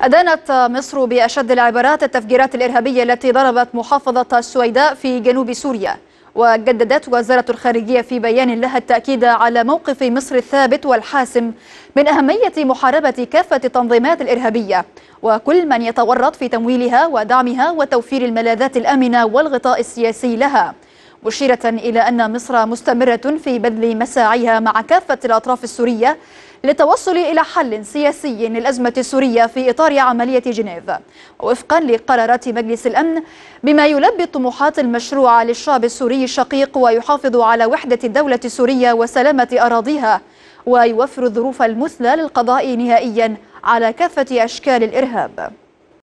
أدانت مصر بأشد العبارات التفجيرات الإرهابية التي ضربت محافظة السويداء في جنوب سوريا وجددت وزارة الخارجية في بيان لها التأكيد على موقف مصر الثابت والحاسم من أهمية محاربة كافة التنظيمات الإرهابية وكل من يتورط في تمويلها ودعمها وتوفير الملاذات الآمنة والغطاء السياسي لها مشيرة إلى أن مصر مستمرة في بذل مساعيها مع كافة الأطراف السورية للتوصل إلى حل سياسي للأزمة السورية في إطار عملية جنيف وفقا لقرارات مجلس الأمن بما يلبي الطموحات المشروعة للشعب السوري الشقيق ويحافظ على وحدة الدولة السورية وسلامة أراضيها ويوفر الظروف المثلى للقضاء نهائيا على كافة أشكال الإرهاب